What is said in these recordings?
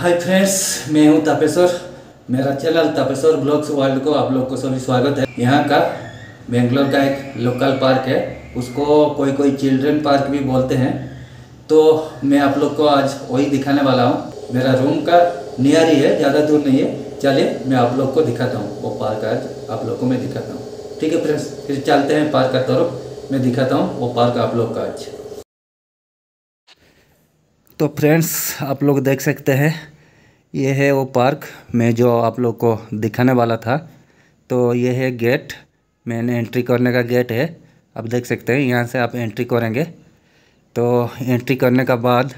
hi friends मैं हूं तापेश्वर मेरा चैनल तापेश्वर ब्लॉग्स वर्ल्ड को आप लोग को सभी स्वागत है यहाँ का बेंगलोर का एक लोकल पार्क है उसको कोई कोई चिल्ड्रन पार्क भी बोलते हैं तो मैं आप लोग को आज वही दिखाने वाला हूँ मेरा रूम का नियर ही है ज़्यादा दूर नहीं है चलिए मैं आप लोग को दिखाता हूँ वो पार्क आज आप लोग को मैं दिखाता हूँ ठीक है फ्रेंड्स फिर चलते हैं पार्क का तरफ मैं दिखाता हूँ वो पार्क आप लोग का आज तो फ्रेंड्स आप लोग देख सकते हैं ये है वो पार्क मैं जो आप लोग को दिखाने वाला था तो ये है गेट मैंने एंट्री करने का गेट है आप देख सकते हैं यहाँ से आप एंट्री करेंगे तो एंट्री करने का बाद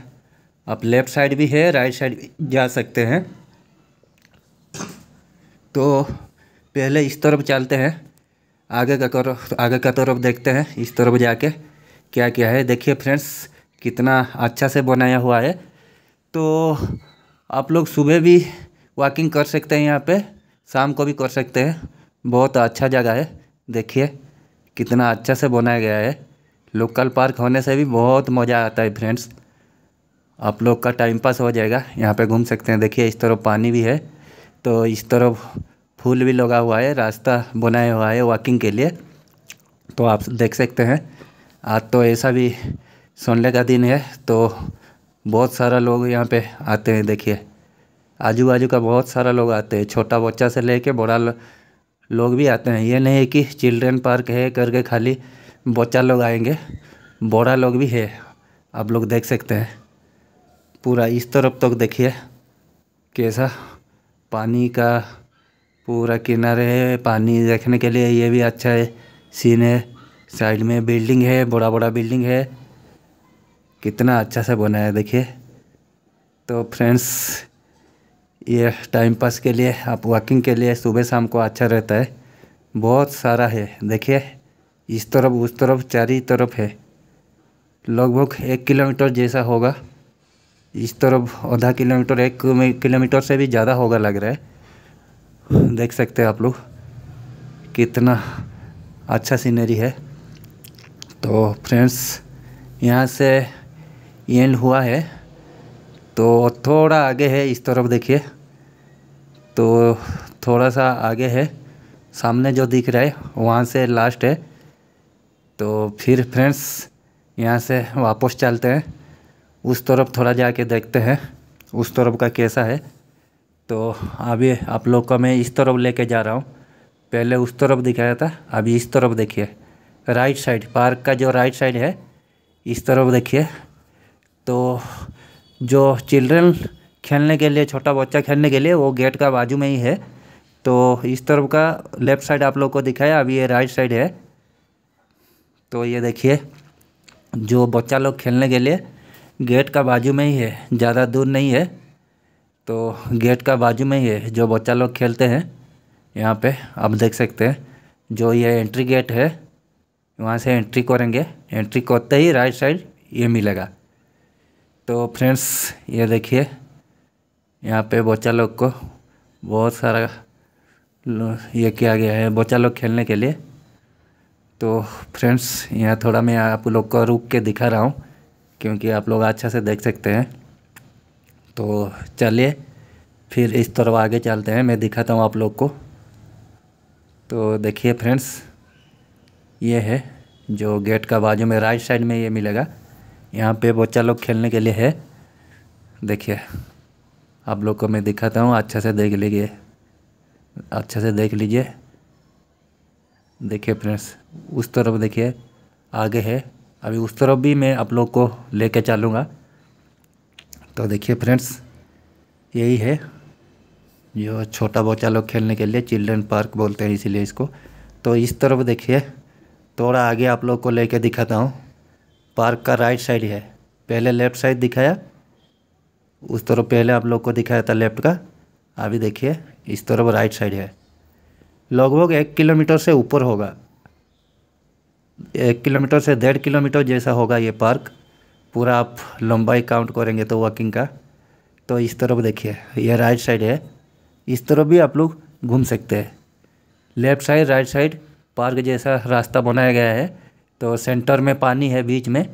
आप लेफ़्ट साइड भी है राइट साइड भी जा सकते हैं तो पहले इस तरफ चलते हैं आगे का तरफ आगे का तरफ देखते हैं इस तरफ जाके क्या क्या है देखिए फ्रेंड्स कितना अच्छा से बनाया हुआ है तो आप लोग सुबह भी वॉकिंग कर सकते हैं यहाँ पे शाम को भी कर सकते हैं बहुत अच्छा जगह है देखिए कितना अच्छा से बनाया गया है लोकल पार्क होने से भी बहुत मज़ा आता है फ्रेंड्स आप लोग का टाइम पास हो जाएगा यहाँ पे घूम सकते हैं देखिए इस तरफ पानी भी है तो इस तरफ फूल भी लगा हुआ है रास्ता बनाया हुआ है वॉकिंग के लिए तो आप देख सकते हैं आज तो ऐसा भी संडे का दिन है तो बहुत सारा लोग यहाँ पे आते हैं देखिए आजू बाजू का बहुत सारा लोग आते हैं छोटा बच्चा से लेके बड़ा लोग भी आते हैं ये नहीं है कि चिल्ड्रेन पार्क है करके खाली बच्चा लोग आएंगे बड़ा लोग भी है आप लोग देख सकते हैं पूरा इस तरफ तक देखिए कैसा पानी का पूरा किनारे है पानी देखने के लिए ये भी अच्छा है सीन है साइड में बिल्डिंग है बड़ा बड़ा बिल्डिंग है कितना अच्छा सा बना है देखिए तो फ्रेंड्स ये टाइम पास के लिए आप वॉकिंग के लिए सुबह शाम को अच्छा रहता है बहुत सारा है देखिए इस तरफ उस तरफ चारी तरफ है लगभग एक किलोमीटर जैसा होगा इस तरफ आधा किलोमीटर एक किलोमीटर से भी ज़्यादा होगा लग रहा है देख सकते हैं आप लोग कितना अच्छा सीनरी है तो फ्रेंड्स यहाँ से एंड हुआ है तो थोड़ा आगे है इस तरफ देखिए तो थोड़ा सा आगे है सामने जो दिख रहा है वहाँ से लास्ट है तो फिर फ्रेंड्स यहाँ से वापस चलते हैं उस तरफ थोड़ा जाके देखते हैं उस तरफ का कैसा है तो अभी आप लोग का मैं इस तरफ लेके जा रहा हूँ पहले उस तरफ दिखाया था अभी इस तरफ देखिए राइट साइड पार्क का जो राइट साइड है इस तरफ देखिए तो जो चिल्ड्रन खेलने के लिए छोटा बच्चा खेलने के लिए वो गेट का बाजू में ही है तो इस तरफ का लेफ़्ट साइड आप लोग को दिखाया अभी ये राइट साइड है तो ये देखिए जो बच्चा लोग खेलने के लिए गेट का बाजू में ही है ज़्यादा दूर नहीं है तो गेट का बाजू में ही है जो बच्चा लोग खेलते हैं यहाँ पे आप देख सकते हैं जो ये एंट्री गेट है वहाँ से एंट्री करेंगे एंट्री करते ही राइट साइड ये मिलेगा तो फ्रेंड्स ये देखिए यहाँ पे बच्चा लोग को बहुत सारा ये किया गया है बच्चा लोग खेलने के लिए तो फ्रेंड्स यहाँ थोड़ा मैं आप लोग को रुक के दिखा रहा हूँ क्योंकि आप लोग अच्छा से देख सकते हैं तो चलिए फिर इस तरफ आगे चलते हैं मैं दिखाता हूँ आप लोग को तो देखिए फ्रेंड्स ये है जो गेट का बाजू में राइट साइड में ये मिलेगा यहाँ पे बच्चा लोग खेलने के लिए है देखिए आप लोग को मैं दिखाता हूँ अच्छे से देख लीजिए अच्छे से देख लीजिए देखिए फ्रेंड्स उस तरफ देखिए आगे है अभी उस तरफ भी मैं आप लोग को लेके चलूँगा तो देखिए फ्रेंड्स यही है जो छोटा बच्चा लोग खेलने के लिए चिल्ड्रन पार्क बोलते हैं इसीलिए इसको तो इस तरफ देखिए थोड़ा आगे आप लोग को लेके दिखाता हूँ पार्क का राइट साइड है पहले लेफ्ट साइड दिखाया उस तरफ पहले आप लोग को दिखाया था लेफ्ट का अभी देखिए इस तरफ राइट साइड है लगभग एक किलोमीटर से ऊपर होगा एक किलोमीटर से डेढ़ किलोमीटर जैसा होगा ये पार्क पूरा आप लंबाई काउंट करेंगे तो वॉकिंग का तो इस तरफ देखिए यह राइट साइड है इस तरफ भी आप लोग घूम सकते हैं left side right side park जैसा रास्ता बनाया गया है तो सेंटर में पानी है बीच में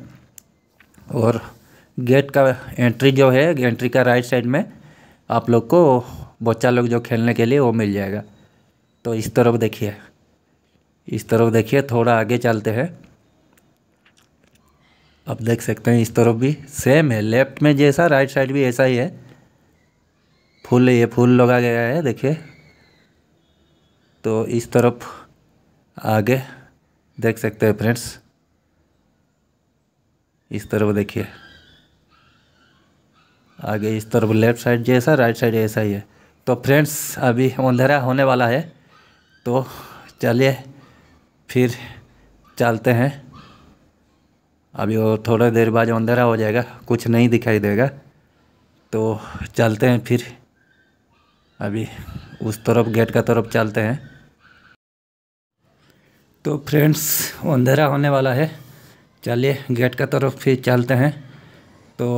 और गेट का एंट्री जो है एंट्री का राइट साइड में आप लोग को बच्चा लोग जो खेलने के लिए वो मिल जाएगा तो इस तरफ देखिए इस तरफ देखिए थोड़ा आगे चलते हैं आप देख सकते हैं इस तरफ भी सेम है लेफ्ट में जैसा राइट साइड भी ऐसा ही है फूल ये फूल लगा गया है देखिए तो इस तरफ आगे देख सकते हैं फ्रेंड्स इस तरफ देखिए आगे इस तरफ लेफ्ट साइड जैसा राइट साइड ऐसा ही है तो फ्रेंड्स अभी अंधेरा होने वाला है तो चलिए फिर चलते हैं अभी वो थोड़ा देर बाद अंधेरा हो जाएगा कुछ नहीं दिखाई देगा तो चलते हैं फिर अभी उस तरफ गेट का तरफ चलते हैं तो फ्रेंड्स अंधेरा होने वाला है चलिए गेट का तरफ फिर चलते हैं तो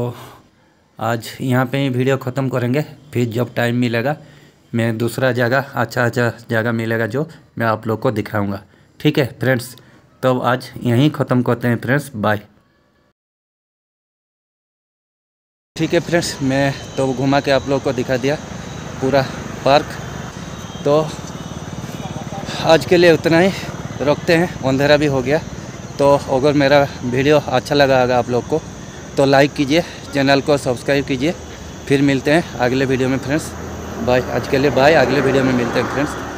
आज यहाँ पे ही वीडियो ख़त्म करेंगे फिर जब टाइम मिलेगा मैं दूसरा जगह अच्छा अच्छा जगह मिलेगा जो मैं आप लोग को दिखाऊंगा ठीक है फ्रेंड्स तो आज यहीं ख़त्म करते हैं फ्रेंड्स बाय ठीक है फ्रेंड्स मैं तो घुमा के आप लोग को दिखा दिया पूरा पार्क तो आज के लिए उतना ही रोकते हैं अंधेरा भी हो गया तो अगर मेरा वीडियो अच्छा लगा होगा आप लोग को तो लाइक कीजिए चैनल को सब्सक्राइब कीजिए फिर मिलते हैं अगले वीडियो में फ्रेंड्स बाय आज के लिए बाय अगले वीडियो में मिलते हैं फ्रेंड्स